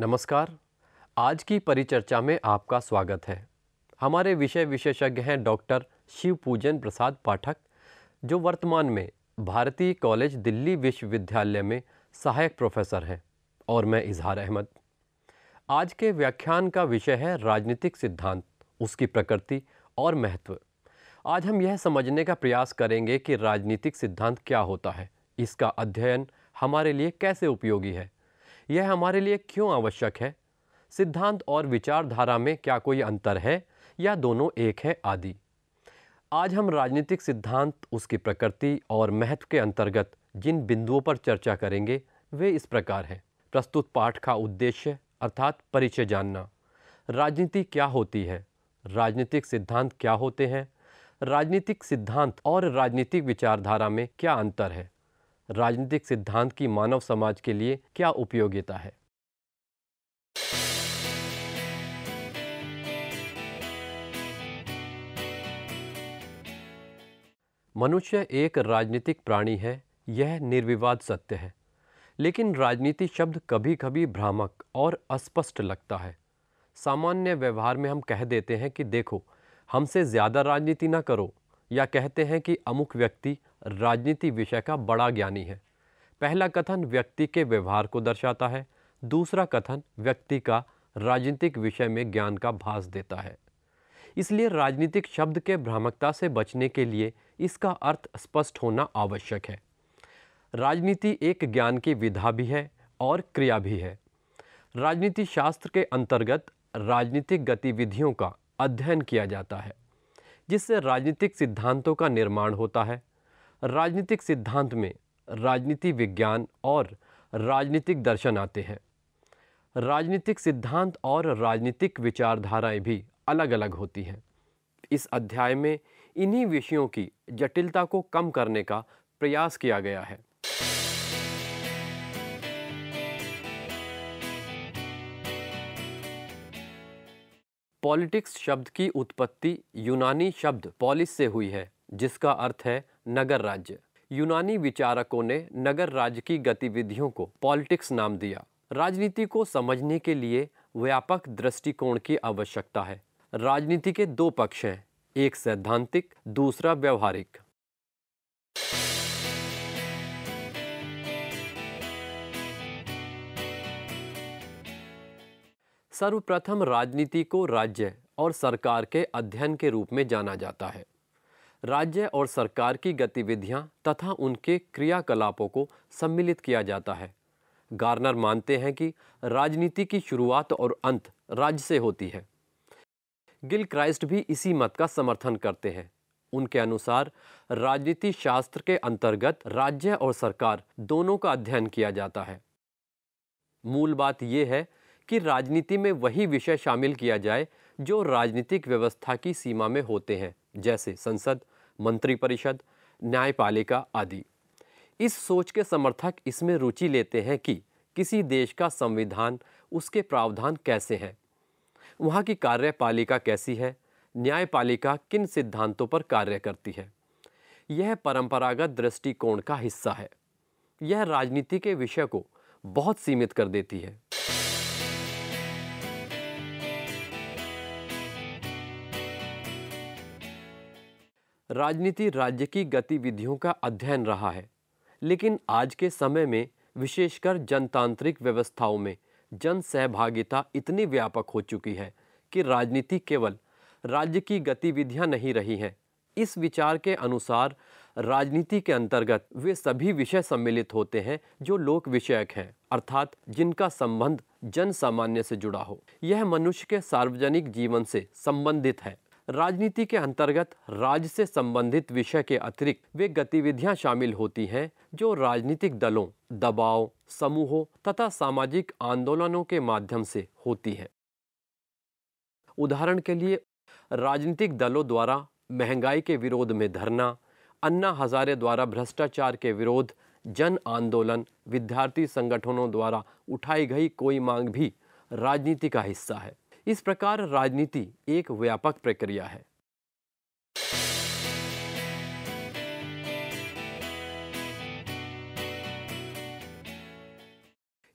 नमस्कार आज की परिचर्चा में आपका स्वागत है हमारे विषय विशेषज्ञ हैं डॉक्टर शिव पूजन प्रसाद पाठक जो वर्तमान में भारतीय कॉलेज दिल्ली विश्वविद्यालय में सहायक प्रोफेसर हैं और मैं इजहार अहमद आज के व्याख्यान का विषय है राजनीतिक सिद्धांत उसकी प्रकृति और महत्व आज हम यह समझने का प्रयास करेंगे कि राजनीतिक सिद्धांत क्या होता है इसका अध्ययन हमारे लिए कैसे उपयोगी है यह हमारे लिए क्यों आवश्यक है सिद्धांत और विचारधारा में क्या कोई अंतर है या दोनों एक है आदि आज हम राजनीतिक सिद्धांत उसकी प्रकृति और महत्व के अंतर्गत जिन बिंदुओं पर चर्चा करेंगे वे इस प्रकार हैं प्रस्तुत पाठ का उद्देश्य अर्थात परिचय जानना राजनीति क्या होती है राजनीतिक सिद्धांत क्या होते हैं राजनीतिक सिद्धांत और राजनीतिक विचारधारा में क्या अंतर है राजनीतिक सिद्धांत की मानव समाज के लिए क्या उपयोगिता है मनुष्य एक राजनीतिक प्राणी है यह निर्विवाद सत्य है लेकिन राजनीति शब्द कभी कभी भ्रामक और अस्पष्ट लगता है सामान्य व्यवहार में हम कह देते हैं कि देखो हमसे ज़्यादा राजनीति ना करो या कहते हैं कि अमुक व्यक्ति राजनीति विषय का बड़ा ज्ञानी है पहला कथन व्यक्ति के व्यवहार को दर्शाता है दूसरा कथन व्यक्ति का राजनीतिक विषय में ज्ञान का भास देता है इसलिए राजनीतिक शब्द के भ्रामकता से बचने के लिए इसका अर्थ स्पष्ट होना आवश्यक है राजनीति एक ज्ञान की विधा भी है और क्रिया भी है राजनीति शास्त्र के अंतर्गत राजनीतिक गतिविधियों का अध्ययन किया जाता है जिससे राजनीतिक सिद्धांतों का निर्माण होता है राजनीतिक सिद्धांत में राजनीति विज्ञान और राजनीतिक दर्शन आते हैं राजनीतिक सिद्धांत और राजनीतिक विचारधाराएं भी अलग अलग होती हैं इस अध्याय में इन्हीं विषयों की जटिलता को कम करने का प्रयास किया गया है पॉलिटिक्स शब्द की उत्पत्ति यूनानी शब्द पॉलिस से हुई है जिसका अर्थ है नगर राज्य यूनानी विचारकों ने नगर राज्य की गतिविधियों को पॉलिटिक्स नाम दिया राजनीति को समझने के लिए व्यापक दृष्टिकोण की आवश्यकता है राजनीति के दो पक्ष हैं एक सैद्धांतिक दूसरा व्यवहारिक सर्वप्रथम राजनीति को राज्य और सरकार के अध्ययन के रूप में जाना जाता है राज्य और सरकार की गतिविधियां तथा उनके क्रियाकलापों को सम्मिलित किया जाता है गार्नर मानते हैं कि राजनीति की शुरुआत और अंत राज्य से होती है गिल क्राइस्ट भी इसी मत का समर्थन करते हैं उनके अनुसार राजनीति शास्त्र के अंतर्गत राज्य और सरकार दोनों का अध्ययन किया जाता है मूल बात यह है कि राजनीति में वही विषय शामिल किया जाए जो राजनीतिक व्यवस्था की सीमा में होते हैं जैसे संसद मंत्रिपरिषद न्यायपालिका आदि इस सोच के समर्थक इसमें रुचि लेते हैं कि किसी देश का संविधान उसके प्रावधान कैसे हैं वहाँ की कार्यपालिका कैसी है न्यायपालिका किन सिद्धांतों पर कार्य करती है यह परंपरागत दृष्टिकोण का हिस्सा है यह राजनीति के विषय को बहुत सीमित कर देती है राजनीति राज्य की गतिविधियों का अध्ययन रहा है लेकिन आज के समय में विशेषकर जनतांत्रिक व्यवस्थाओं में जन सहभागिता इतनी व्यापक हो चुकी है कि राजनीति केवल राज्य की गतिविधियां नहीं रही हैं इस विचार के अनुसार राजनीति के अंतर्गत वे सभी विषय सम्मिलित होते हैं जो लोक विषयक हैं अर्थात जिनका संबंध जन सामान्य से जुड़ा हो यह मनुष्य के सार्वजनिक जीवन से संबंधित है राजनीति के अंतर्गत राज्य से संबंधित विषय के अतिरिक्त वे गतिविधियां शामिल होती हैं जो राजनीतिक दलों दबाव समूहों तथा सामाजिक आंदोलनों के माध्यम से होती हैं उदाहरण के लिए राजनीतिक दलों द्वारा महंगाई के विरोध में धरना अन्ना हजारे द्वारा भ्रष्टाचार के विरोध जन आंदोलन विद्यार्थी संगठनों द्वारा उठाई गई कोई मांग भी राजनीति का हिस्सा है इस प्रकार राजनीति एक व्यापक प्रक्रिया है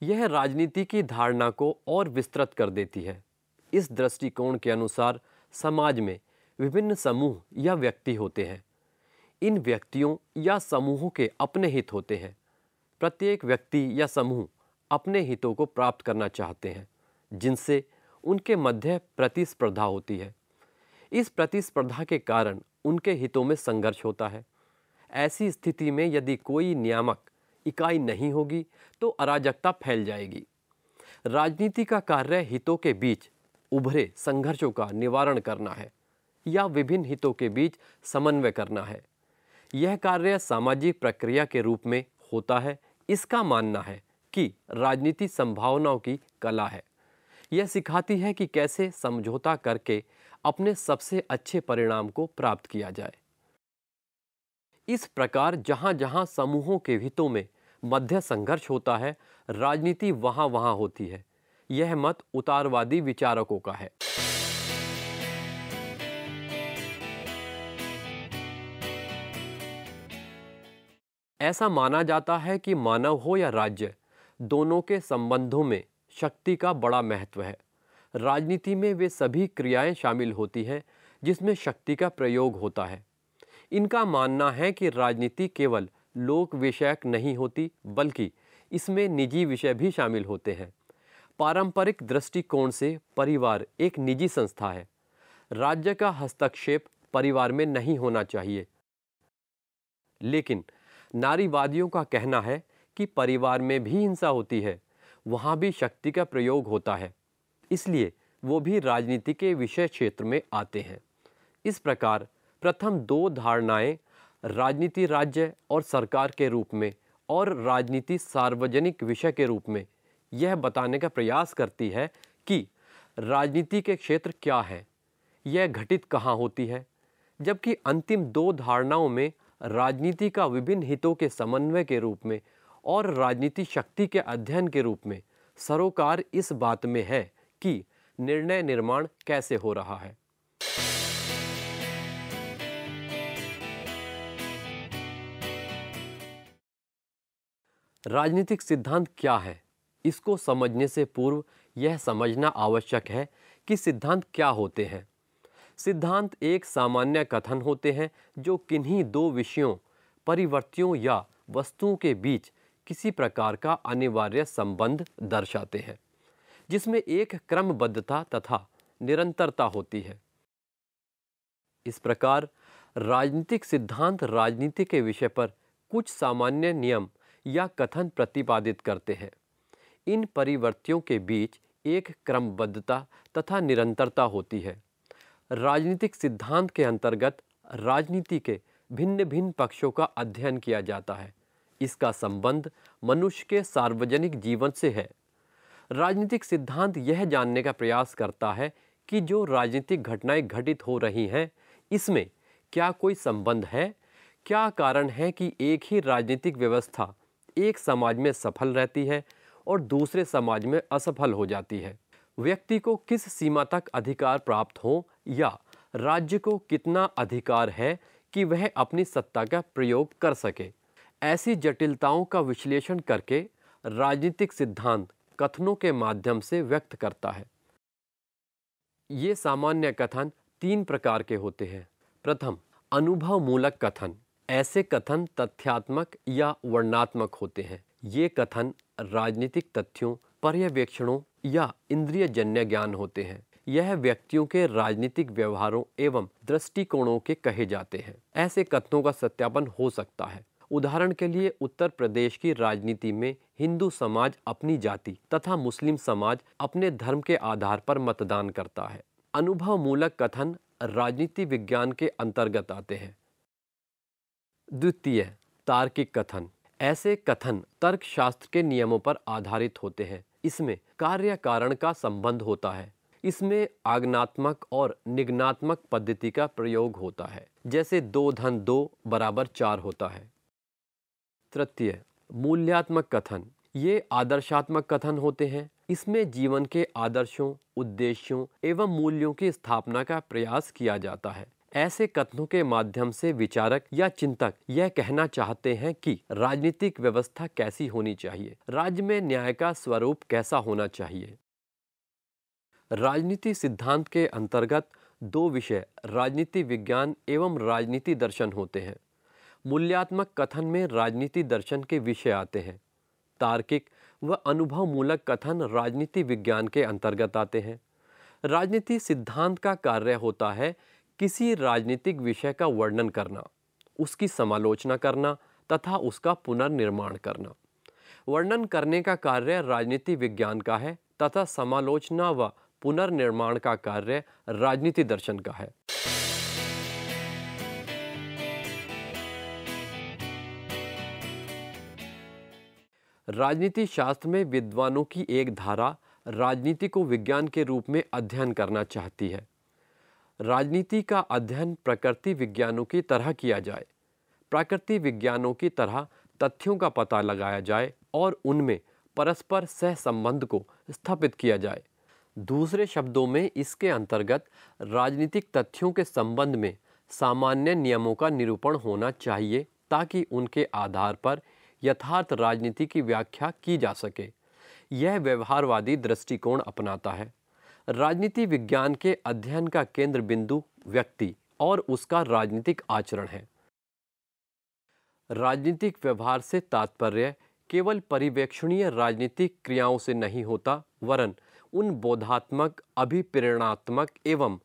यह राजनीति की धारणा को और विस्तृत कर देती है इस दृष्टिकोण के अनुसार समाज में विभिन्न समूह या व्यक्ति होते हैं इन व्यक्तियों या समूहों के अपने हित होते हैं प्रत्येक व्यक्ति या समूह अपने हितों को प्राप्त करना चाहते हैं जिनसे उनके मध्य प्रतिस्पर्धा होती है इस प्रतिस्पर्धा के कारण उनके हितों में संघर्ष होता है ऐसी स्थिति में यदि कोई नियामक इकाई नहीं होगी तो अराजकता फैल जाएगी राजनीति का कार्य हितों के बीच उभरे संघर्षों का निवारण करना है या विभिन्न हितों के बीच समन्वय करना है यह कार्य सामाजिक प्रक्रिया के रूप में होता है इसका मानना है कि राजनीति संभावनाओं की कला है यह सिखाती है कि कैसे समझौता करके अपने सबसे अच्छे परिणाम को प्राप्त किया जाए इस प्रकार जहां जहां समूहों के हितों में मध्य संघर्ष होता है राजनीति वहां वहां होती है यह मत उतारवादी विचारकों का है ऐसा माना जाता है कि मानव हो या राज्य दोनों के संबंधों में शक्ति का बड़ा महत्व है राजनीति में वे सभी क्रियाएं शामिल होती हैं जिसमें शक्ति का प्रयोग होता है इनका मानना है कि राजनीति केवल लोक विषयक नहीं होती बल्कि इसमें निजी विषय भी शामिल होते हैं पारंपरिक दृष्टिकोण से परिवार एक निजी संस्था है राज्य का हस्तक्षेप परिवार में नहीं होना चाहिए लेकिन नारीवादियों का कहना है कि परिवार में भी हिंसा होती है वहाँ भी शक्ति का प्रयोग होता है इसलिए वो भी राजनीति के विषय क्षेत्र में आते हैं इस प्रकार प्रथम दो धारणाएं राजनीति राज्य और सरकार के रूप में और राजनीति सार्वजनिक विषय के रूप में यह बताने का प्रयास करती है कि राजनीति के क्षेत्र क्या है यह घटित कहाँ होती है जबकि अंतिम दो धारणाओं में राजनीति का विभिन्न हितों के समन्वय के रूप में और राजनीति शक्ति के अध्ययन के रूप में सरोकार इस बात में है कि निर्णय निर्माण कैसे हो रहा है राजनीतिक सिद्धांत क्या है इसको समझने से पूर्व यह समझना आवश्यक है कि सिद्धांत क्या होते हैं सिद्धांत एक सामान्य कथन होते हैं जो किन्हीं दो विषयों परिवर्तियों या वस्तुओं के बीच किसी प्रकार का अनिवार्य संबंध दर्शाते हैं जिसमें एक क्रमबद्धता तथा निरंतरता होती है इस प्रकार राजनीतिक सिद्धांत राजनीति के विषय पर कुछ सामान्य नियम या कथन प्रतिपादित करते हैं इन परिवर्तियों के बीच एक क्रमबद्धता तथा निरंतरता होती है राजनीतिक सिद्धांत के अंतर्गत राजनीति के भिन्न भिन्न पक्षों का अध्ययन किया जाता है इसका संबंध मनुष्य के सार्वजनिक जीवन से है राजनीतिक सिद्धांत यह जानने का प्रयास करता है कि जो राजनीतिक घटनाएं घटित हो रही हैं इसमें क्या कोई संबंध है क्या कारण है कि एक ही राजनीतिक व्यवस्था एक समाज में सफल रहती है और दूसरे समाज में असफल हो जाती है व्यक्ति को किस सीमा तक अधिकार प्राप्त हो या राज्य को कितना अधिकार है कि वह अपनी सत्ता का प्रयोग कर सके ऐसी जटिलताओं का विश्लेषण करके राजनीतिक सिद्धांत कथनों के माध्यम से व्यक्त करता है ये सामान्य कथन तीन प्रकार के होते हैं प्रथम अनुभव मूलक कथन ऐसे कथन तथ्यात्मक या वर्णात्मक होते हैं ये कथन राजनीतिक तथ्यों पर्यवेक्षणों या इंद्रिय जन्य ज्ञान होते हैं यह व्यक्तियों के राजनीतिक व्यवहारों एवं दृष्टिकोणों के कहे जाते हैं ऐसे कथनों का सत्यापन हो सकता है उदाहरण के लिए उत्तर प्रदेश की राजनीति में हिंदू समाज अपनी जाति तथा मुस्लिम समाज अपने धर्म के आधार पर मतदान करता है अनुभव मूलक कथन राजनीति विज्ञान के अंतर्गत आते हैं द्वितीय तार्किक कथन ऐसे कथन तर्कशास्त्र के नियमों पर आधारित होते हैं इसमें कार्य कारण का संबंध होता है इसमें आगनात्मक और निगनात्मक पद्धति का प्रयोग होता है जैसे दो धन दो बराबर चार होता है तृतीय मूल्यात्मक कथन ये आदर्शात्मक कथन होते हैं इसमें जीवन के आदर्शों उद्देश्यों एवं मूल्यों की स्थापना का प्रयास किया जाता है ऐसे कथनों के माध्यम से विचारक या चिंतक यह कहना चाहते हैं कि राजनीतिक व्यवस्था कैसी होनी चाहिए राज्य में न्याय का स्वरूप कैसा होना चाहिए राजनीति सिद्धांत के अंतर्गत दो विषय राजनीति विज्ञान एवं राजनीति दर्शन होते हैं मूल्यात्मक कथन में राजनीति दर्शन के विषय आते हैं तार्किक व अनुभव मूलक कथन राजनीति विज्ञान के अंतर्गत आते हैं राजनीति सिद्धांत का कार्य होता है किसी राजनीतिक विषय का वर्णन करना उसकी समालोचना करना तथा उसका पुनर्निर्माण करना वर्णन करने का कार्य राजनीति विज्ञान का है तथा समालोचना व पुनर्निर्माण का कार्य राजनीति दर्शन का है राजनीति शास्त्र में विद्वानों की एक धारा राजनीति को विज्ञान के रूप में अध्ययन करना चाहती है राजनीति का अध्ययन प्रकृति विज्ञानों की तरह किया जाए प्रकृति विज्ञानों की तरह तथ्यों का पता लगाया जाए और उनमें परस्पर सहसंबंध को स्थापित किया जाए दूसरे शब्दों में इसके अंतर्गत राजनीतिक तथ्यों के संबंध में सामान्य नियमों का निरूपण होना चाहिए ताकि उनके आधार पर यथार्थ राजनीति की व्याख्या की जा सके यह व्यवहारवादी दृष्टिकोण अपनाता है राजनीति विज्ञान के अध्ययन का केंद्र बिंदु व्यक्ति और उसका राजनीतिक आचरण है राजनीतिक व्यवहार से तात्पर्य केवल परिवेक्षणीय राजनीतिक क्रियाओं से नहीं होता वरन उन बोधात्मक अभिप्रेरणात्मक एवं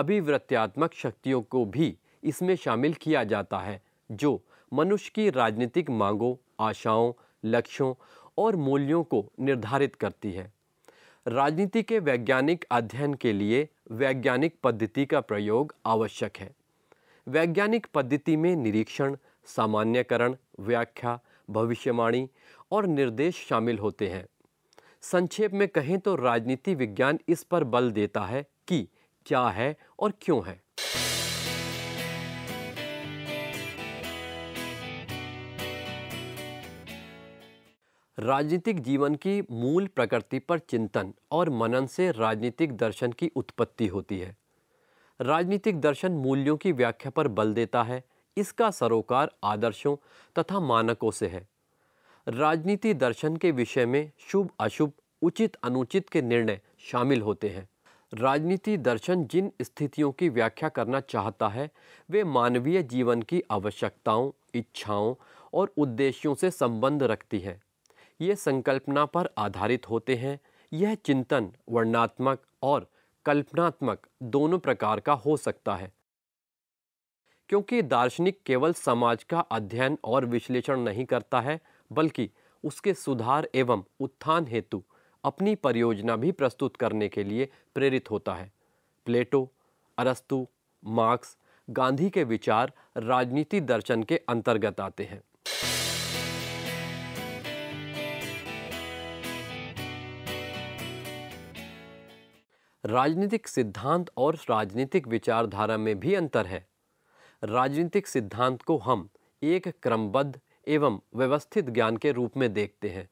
अभिवृत्त्यात्मक शक्तियों को भी इसमें शामिल किया जाता है जो मनुष्य की राजनीतिक मांगों आशाओं लक्ष्यों और मूल्यों को निर्धारित करती है राजनीति के वैज्ञानिक अध्ययन के लिए वैज्ञानिक पद्धति का प्रयोग आवश्यक है वैज्ञानिक पद्धति में निरीक्षण सामान्यकरण व्याख्या भविष्यवाणी और निर्देश शामिल होते हैं संक्षेप में कहें तो राजनीति विज्ञान इस पर बल देता है कि क्या है और क्यों है राजनीतिक जीवन की मूल प्रकृति पर चिंतन और मनन से राजनीतिक दर्शन की उत्पत्ति होती है राजनीतिक दर्शन मूल्यों की व्याख्या पर बल देता है इसका सरोकार आदर्शों तथा मानकों से है राजनीति दर्शन के विषय में शुभ अशुभ उचित अनुचित के निर्णय शामिल होते हैं राजनीति दर्शन जिन स्थितियों की व्याख्या करना चाहता है वे मानवीय जीवन की आवश्यकताओं इच्छाओं और उद्देश्यों से संबंध रखती है ये संकल्पना पर आधारित होते हैं यह चिंतन वर्णात्मक और कल्पनात्मक दोनों प्रकार का हो सकता है क्योंकि दार्शनिक केवल समाज का अध्ययन और विश्लेषण नहीं करता है बल्कि उसके सुधार एवं उत्थान हेतु अपनी परियोजना भी प्रस्तुत करने के लिए प्रेरित होता है प्लेटो अरस्तु मार्क्स गांधी के विचार राजनीति दर्शन के अंतर्गत आते हैं राजनीतिक सिद्धांत और राजनीतिक विचारधारा में भी अंतर है राजनीतिक सिद्धांत को हम एक क्रमबद्ध एवं व्यवस्थित ज्ञान के रूप में देखते हैं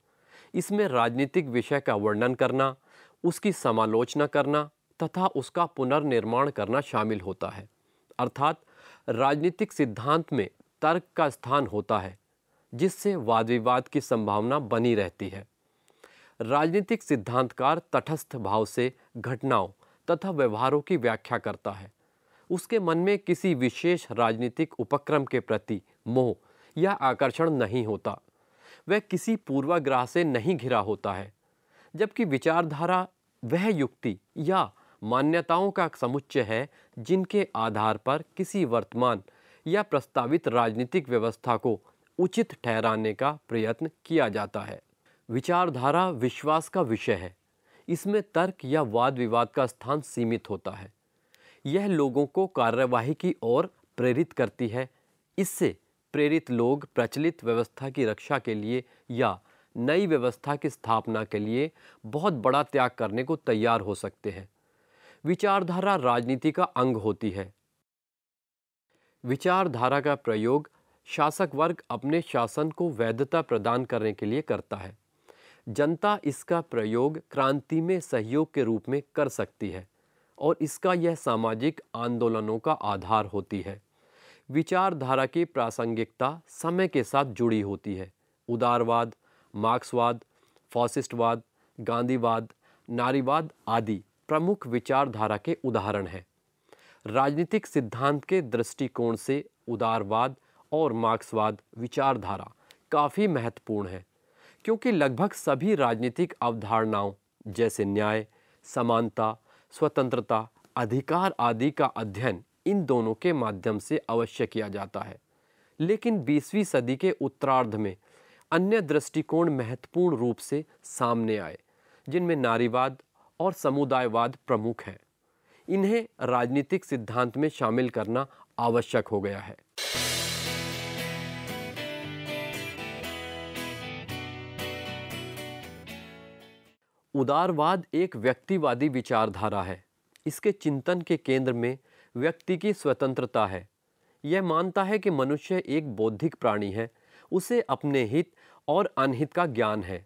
इसमें राजनीतिक विषय का वर्णन करना उसकी समालोचना करना तथा उसका पुनर्निर्माण करना शामिल होता है अर्थात राजनीतिक सिद्धांत में तर्क का स्थान होता है जिससे वाद विवाद की संभावना बनी रहती है राजनीतिक सिद्धांतकार तटस्थ भाव से घटनाओं तथा व्यवहारों की व्याख्या करता है उसके मन में किसी विशेष राजनीतिक उपक्रम के प्रति मोह या आकर्षण नहीं होता वह किसी पूर्वाग्रह से नहीं घिरा होता है जबकि विचारधारा वह युक्ति या मान्यताओं का समुच्चय है जिनके आधार पर किसी वर्तमान या प्रस्तावित राजनीतिक व्यवस्था को उचित ठहराने का प्रयत्न किया जाता है विचारधारा विश्वास का विषय है इसमें तर्क या वाद विवाद का स्थान सीमित होता है यह लोगों को कार्यवाही की ओर प्रेरित करती है इससे प्रेरित लोग प्रचलित व्यवस्था की रक्षा के लिए या नई व्यवस्था की स्थापना के लिए बहुत बड़ा त्याग करने को तैयार हो सकते हैं विचारधारा राजनीति का अंग होती है विचारधारा का प्रयोग शासक वर्ग अपने शासन को वैधता प्रदान करने के लिए करता है जनता इसका प्रयोग क्रांति में सहयोग के रूप में कर सकती है और इसका यह सामाजिक आंदोलनों का आधार होती है विचारधारा की प्रासंगिकता समय के साथ जुड़ी होती है उदारवाद मार्क्सवाद फॉसिस्टवाद गांधीवाद नारीवाद आदि प्रमुख विचारधारा के उदाहरण हैं राजनीतिक सिद्धांत के दृष्टिकोण से उदारवाद और मार्क्सवाद विचारधारा काफ़ी महत्वपूर्ण है क्योंकि लगभग सभी राजनीतिक अवधारणाओं जैसे न्याय समानता स्वतंत्रता अधिकार आदि का अध्ययन इन दोनों के माध्यम से अवश्य किया जाता है लेकिन 20वीं सदी के उत्तरार्ध में अन्य दृष्टिकोण महत्वपूर्ण रूप से सामने आए जिनमें नारीवाद और समुदायवाद प्रमुख हैं इन्हें राजनीतिक सिद्धांत में शामिल करना आवश्यक हो गया है उदारवाद एक व्यक्तिवादी विचारधारा है इसके चिंतन के केंद्र में व्यक्ति की स्वतंत्रता है यह मानता है कि मनुष्य एक बौद्धिक प्राणी है उसे अपने हित और अनहित का ज्ञान है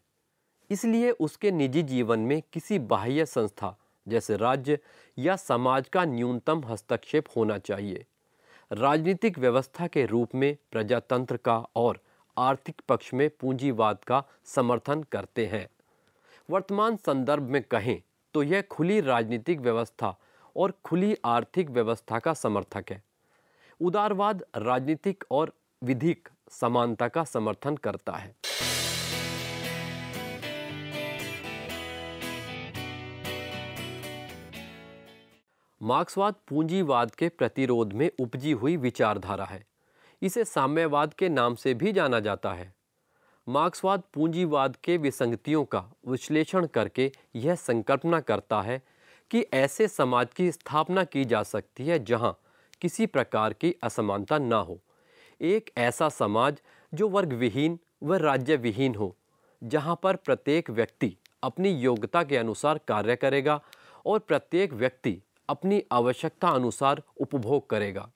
इसलिए उसके निजी जीवन में किसी बाह्य संस्था जैसे राज्य या समाज का न्यूनतम हस्तक्षेप होना चाहिए राजनीतिक व्यवस्था के रूप में प्रजातंत्र का और आर्थिक पक्ष में पूंजीवाद का समर्थन करते हैं वर्तमान संदर्भ में कहें तो यह खुली राजनीतिक व्यवस्था और खुली आर्थिक व्यवस्था का समर्थक है उदारवाद राजनीतिक और विधिक समानता का समर्थन करता है मार्क्सवाद पूंजीवाद के प्रतिरोध में उपजी हुई विचारधारा है इसे साम्यवाद के नाम से भी जाना जाता है मार्क्सवाद पूंजीवाद के विसंगतियों का विश्लेषण करके यह संकल्पना करता है कि ऐसे समाज की स्थापना की जा सकती है जहां किसी प्रकार की असमानता ना हो एक ऐसा समाज जो वर्ग विहीन व राज्य विहीन हो जहां पर प्रत्येक व्यक्ति अपनी योग्यता के अनुसार कार्य करेगा और प्रत्येक व्यक्ति अपनी आवश्यकता अनुसार उपभोग करेगा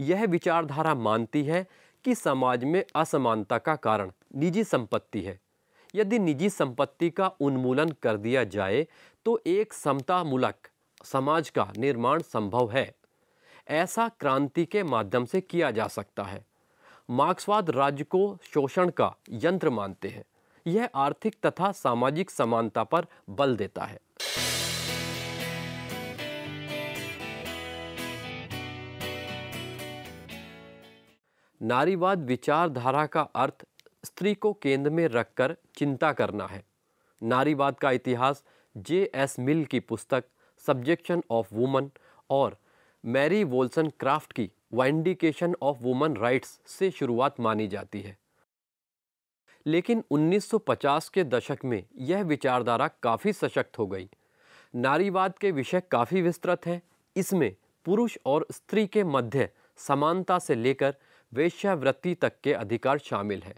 यह विचारधारा मानती है कि समाज में असमानता का कारण निजी संपत्ति है यदि निजी संपत्ति का उन्मूलन कर दिया जाए तो एक समता मूलक समाज का निर्माण संभव है ऐसा क्रांति के माध्यम से किया जा सकता है मार्क्सवाद राज्य को शोषण का यंत्र मानते हैं यह आर्थिक तथा सामाजिक समानता पर बल देता है नारीवाद विचारधारा का अर्थ स्त्री को केंद्र में रखकर चिंता करना है नारीवाद का इतिहास जे एस मिल की पुस्तक सब्जेक्शन ऑफ वुमन और मैरी वोल्सन क्राफ्ट की वाइंडिकेशन ऑफ वुमन राइट्स से शुरुआत मानी जाती है लेकिन 1950 के दशक में यह विचारधारा काफ़ी सशक्त हो गई नारीवाद के विषय काफ़ी विस्तृत हैं इसमें पुरुष और स्त्री के मध्य समानता से लेकर वेश्यावृत्ति तक के अधिकार शामिल हैं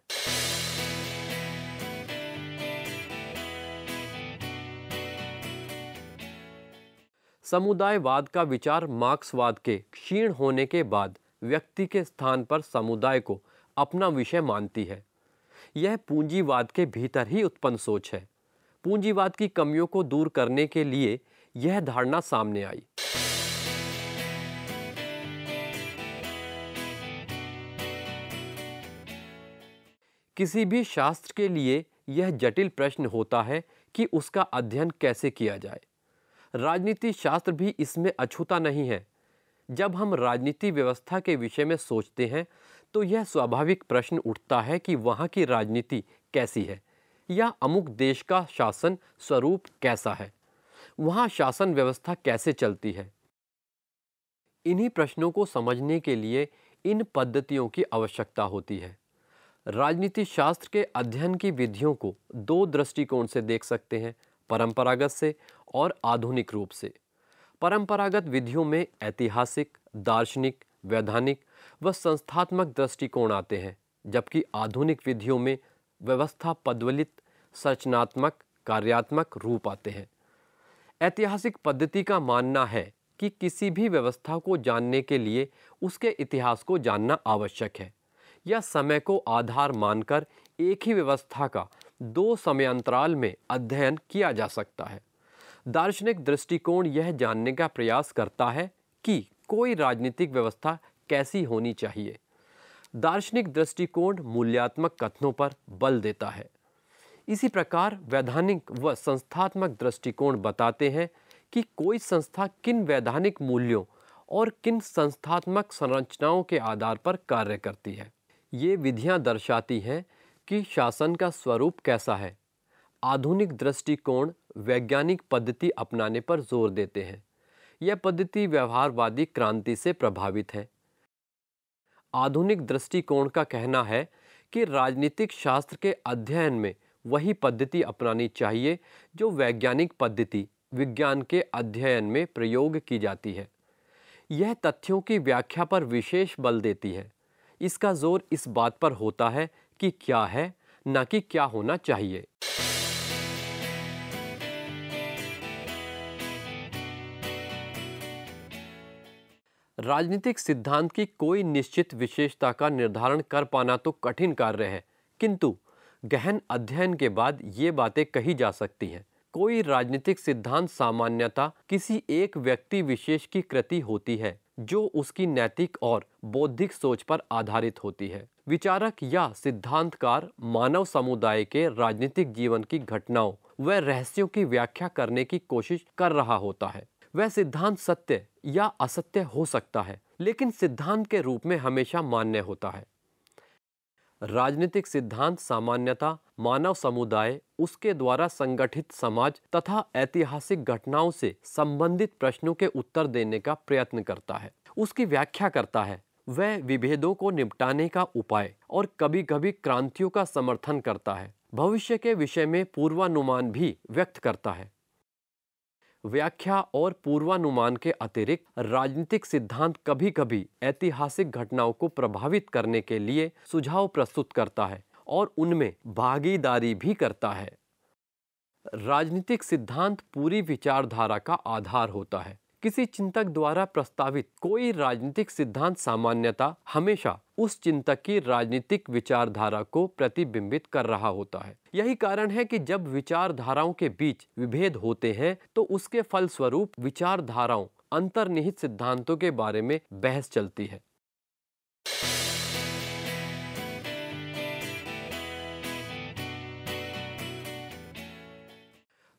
समुदायवाद का विचार मार्क्सवाद के क्षीण होने के बाद व्यक्ति के स्थान पर समुदाय को अपना विषय मानती है यह पूंजीवाद के भीतर ही उत्पन्न सोच है पूंजीवाद की कमियों को दूर करने के लिए यह धारणा सामने आई किसी भी शास्त्र के लिए यह जटिल प्रश्न होता है कि उसका अध्ययन कैसे किया जाए राजनीति शास्त्र भी इसमें अछूता नहीं है जब हम राजनीति व्यवस्था के विषय में सोचते हैं तो यह स्वाभाविक प्रश्न उठता है कि वहाँ की राजनीति कैसी है या अमुक देश का शासन स्वरूप कैसा है वहाँ शासन व्यवस्था कैसे चलती है इन्हीं प्रश्नों को समझने के लिए इन पद्धतियों की आवश्यकता होती है राजनीति शास्त्र के अध्ययन की विधियों को दो दृष्टिकोण से देख सकते हैं परंपरागत से और आधुनिक रूप से परंपरागत विधियों में ऐतिहासिक दार्शनिक वैधानिक व संस्थात्मक दृष्टिकोण आते हैं जबकि आधुनिक विधियों में व्यवस्था पद्वलित सरचनात्मक कार्यात्मक रूप आते हैं ऐतिहासिक पद्धति का मानना है कि किसी भी व्यवस्था को जानने के लिए उसके इतिहास को जानना आवश्यक है या समय को आधार मानकर एक ही व्यवस्था का दो समयांतराल में अध्ययन किया जा सकता है दार्शनिक दृष्टिकोण यह जानने का प्रयास करता है कि कोई राजनीतिक व्यवस्था कैसी होनी चाहिए दार्शनिक दृष्टिकोण मूल्यात्मक कथनों पर बल देता है इसी प्रकार वैधानिक व संस्थात्मक दृष्टिकोण बताते हैं कि कोई संस्था किन वैधानिक मूल्यों और किन संस्थात्मक संरचनाओं के आधार पर कार्य करती है ये विधियां दर्शाती हैं कि शासन का स्वरूप कैसा है आधुनिक दृष्टिकोण वैज्ञानिक पद्धति अपनाने पर जोर देते हैं यह पद्धति व्यवहारवादी क्रांति से प्रभावित है आधुनिक दृष्टिकोण का कहना है कि राजनीतिक शास्त्र के अध्ययन में वही पद्धति अपनानी चाहिए जो वैज्ञानिक पद्धति विज्ञान के अध्ययन में प्रयोग की जाती है यह तथ्यों की व्याख्या पर विशेष बल देती है इसका जोर इस बात पर होता है कि क्या है न कि क्या होना चाहिए राजनीतिक सिद्धांत की कोई निश्चित विशेषता का निर्धारण कर पाना तो कठिन कार्य है किंतु गहन अध्ययन के बाद ये बातें कही जा सकती हैं कोई राजनीतिक सिद्धांत सामान्यता किसी एक व्यक्ति विशेष की कृति होती है जो उसकी नैतिक और बौद्धिक सोच पर आधारित होती है विचारक या सिद्धांतकार मानव समुदाय के राजनीतिक जीवन की घटनाओं व रहस्यों की व्याख्या करने की कोशिश कर रहा होता है वह सिद्धांत सत्य या असत्य हो सकता है लेकिन सिद्धांत के रूप में हमेशा मान्य होता है राजनीतिक सिद्धांत सामान्यता मानव समुदाय उसके द्वारा संगठित समाज तथा ऐतिहासिक घटनाओं से संबंधित प्रश्नों के उत्तर देने का प्रयत्न करता है उसकी व्याख्या करता है वह विभेदों को निपटाने का उपाय और कभी कभी क्रांतियों का समर्थन करता है भविष्य के विषय में पूर्वानुमान भी व्यक्त करता है व्याख्या और पूर्वानुमान के अतिरिक्त राजनीतिक सिद्धांत कभी कभी ऐतिहासिक घटनाओं को प्रभावित करने के लिए सुझाव प्रस्तुत करता है और उनमें भागीदारी भी करता है राजनीतिक सिद्धांत पूरी विचारधारा का आधार होता है किसी चिंतक द्वारा प्रस्तावित कोई राजनीतिक सिद्धांत सामान्यता हमेशा उस चिंतक की राजनीतिक विचारधारा को प्रतिबिंबित कर रहा होता है यही कारण है कि जब विचारधाराओं के बीच विभेद होते हैं तो उसके फलस्वरूप विचारधाराओं अंतर्निहित सिद्धांतों के बारे में बहस चलती है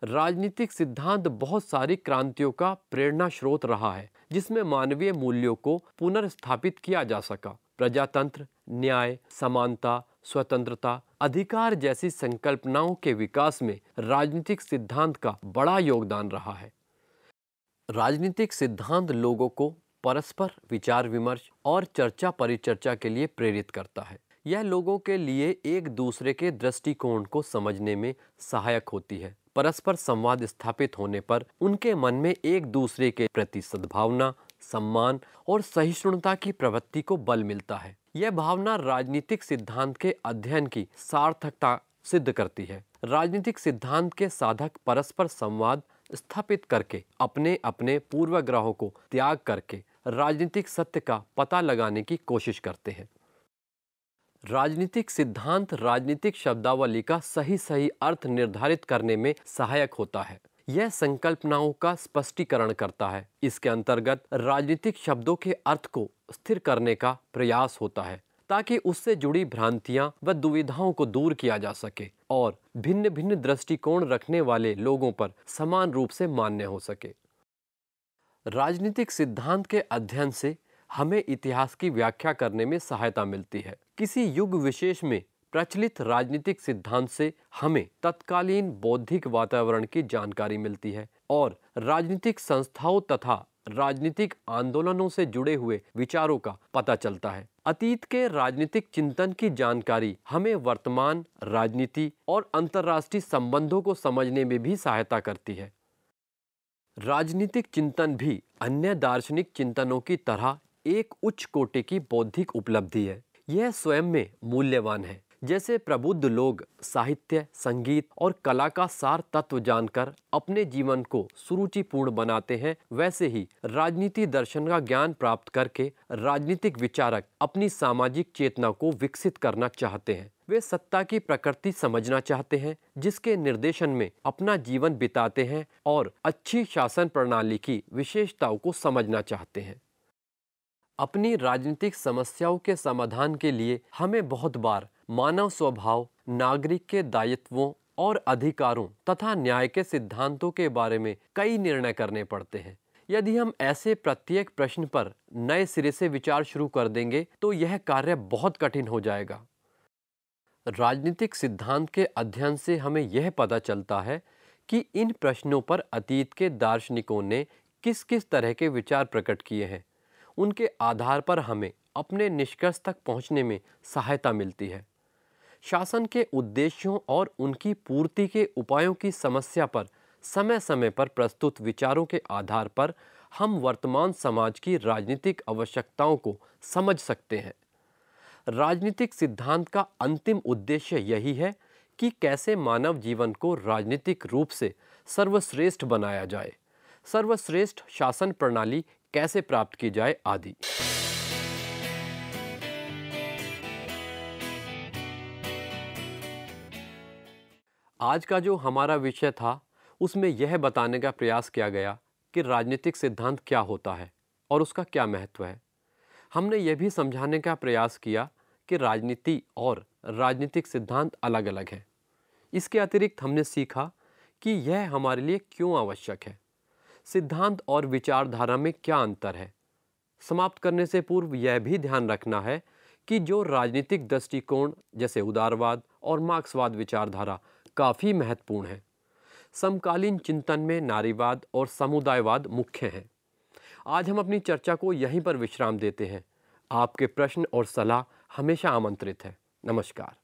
राजनीतिक सिद्धांत बहुत सारी क्रांतियों का प्रेरणा स्रोत रहा है जिसमें मानवीय मूल्यों को पुनर्स्थापित किया जा सका प्रजातंत्र न्याय समानता स्वतंत्रता अधिकार जैसी संकल्पनाओं के विकास में राजनीतिक सिद्धांत का बड़ा योगदान रहा है राजनीतिक सिद्धांत लोगों को परस्पर विचार विमर्श और चर्चा परिचर्चा के लिए प्रेरित करता है यह लोगों के लिए एक दूसरे के दृष्टिकोण को समझने में सहायक होती है परस्पर संवाद स्थापित होने पर उनके मन में एक दूसरे के प्रति सद्भावना सम्मान और सहिष्णुता की प्रवृत्ति को बल मिलता है यह भावना राजनीतिक सिद्धांत के अध्ययन की सार्थकता सिद्ध करती है राजनीतिक सिद्धांत के साधक परस्पर संवाद स्थापित करके अपने अपने ग्रहों को त्याग करके राजनीतिक सत्य का पता लगाने की कोशिश करते हैं राजनीतिक सिद्धांत राजनीतिक शब्दावली का सही सही अर्थ निर्धारित करने में सहायक होता है यह संकल्पनाओं का स्पष्टीकरण करता है इसके अंतर्गत राजनीतिक शब्दों के अर्थ को स्थिर करने का प्रयास होता है ताकि उससे जुड़ी भ्रांतियां व दुविधाओं को दूर किया जा सके और भिन्न भिन्न दृष्टिकोण रखने वाले लोगों पर समान रूप से मान्य हो सके राजनीतिक सिद्धांत के अध्ययन से हमें इतिहास की व्याख्या करने में सहायता मिलती है किसी युग विशेष में प्रचलित राजनीतिक सिद्धांत से हमें तत्कालीन बौद्धिक वातावरण की जानकारी मिलती है और राजनीतिक संस्थाओं तथा राजनीतिक आंदोलनों से जुड़े हुए विचारों का पता चलता है अतीत के राजनीतिक चिंतन की जानकारी हमें वर्तमान राजनीति और अंतर्राष्ट्रीय संबंधों को समझने में भी सहायता करती है राजनीतिक चिंतन भी अन्य दार्शनिक चिंतनों की तरह एक उच्च कोटि की बौद्धिक उपलब्धि है यह स्वयं में मूल्यवान है जैसे प्रबुद्ध लोग साहित्य संगीत और कला का सार तत्व जानकर अपने जीवन को सुरुचिपूर्ण बनाते हैं वैसे ही राजनीति दर्शन का ज्ञान प्राप्त करके राजनीतिक विचारक अपनी सामाजिक चेतना को विकसित करना चाहते हैं वे सत्ता की प्रकृति समझना चाहते हैं जिसके निर्देशन में अपना जीवन बिताते हैं और अच्छी शासन प्रणाली की विशेषताओं को समझना चाहते हैं अपनी राजनीतिक समस्याओं के समाधान के लिए हमें बहुत बार मानव स्वभाव नागरिक के दायित्वों और अधिकारों तथा न्याय के सिद्धांतों के बारे में कई निर्णय करने पड़ते हैं यदि हम ऐसे प्रत्येक प्रश्न पर नए सिरे से विचार शुरू कर देंगे तो यह कार्य बहुत कठिन हो जाएगा राजनीतिक सिद्धांत के अध्ययन से हमें यह पता चलता है कि इन प्रश्नों पर अतीत के दार्शनिकों ने किस किस तरह के विचार प्रकट किए हैं उनके आधार पर हमें अपने निष्कर्ष तक पहुंचने में सहायता मिलती है शासन के उद्देश्यों और उनकी पूर्ति के उपायों की समस्या पर समय समय पर प्रस्तुत विचारों के आधार पर हम वर्तमान समाज की राजनीतिक आवश्यकताओं को समझ सकते हैं राजनीतिक सिद्धांत का अंतिम उद्देश्य यही है कि कैसे मानव जीवन को राजनीतिक रूप से सर्वश्रेष्ठ बनाया जाए सर्वश्रेष्ठ शासन प्रणाली कैसे प्राप्त की जाए आदि आज का जो हमारा विषय था उसमें यह बताने का प्रयास किया गया कि राजनीतिक सिद्धांत क्या होता है और उसका क्या महत्व है हमने यह भी समझाने का प्रयास किया कि राजनीति और राजनीतिक सिद्धांत अलग अलग हैं इसके अतिरिक्त हमने सीखा कि यह हमारे लिए क्यों आवश्यक है सिद्धांत और विचारधारा में क्या अंतर है समाप्त करने से पूर्व यह भी ध्यान रखना है कि जो राजनीतिक दृष्टिकोण जैसे उदारवाद और मार्क्सवाद विचारधारा काफ़ी महत्वपूर्ण है समकालीन चिंतन में नारीवाद और समुदायवाद मुख्य हैं आज हम अपनी चर्चा को यहीं पर विश्राम देते हैं आपके प्रश्न और सलाह हमेशा आमंत्रित है नमस्कार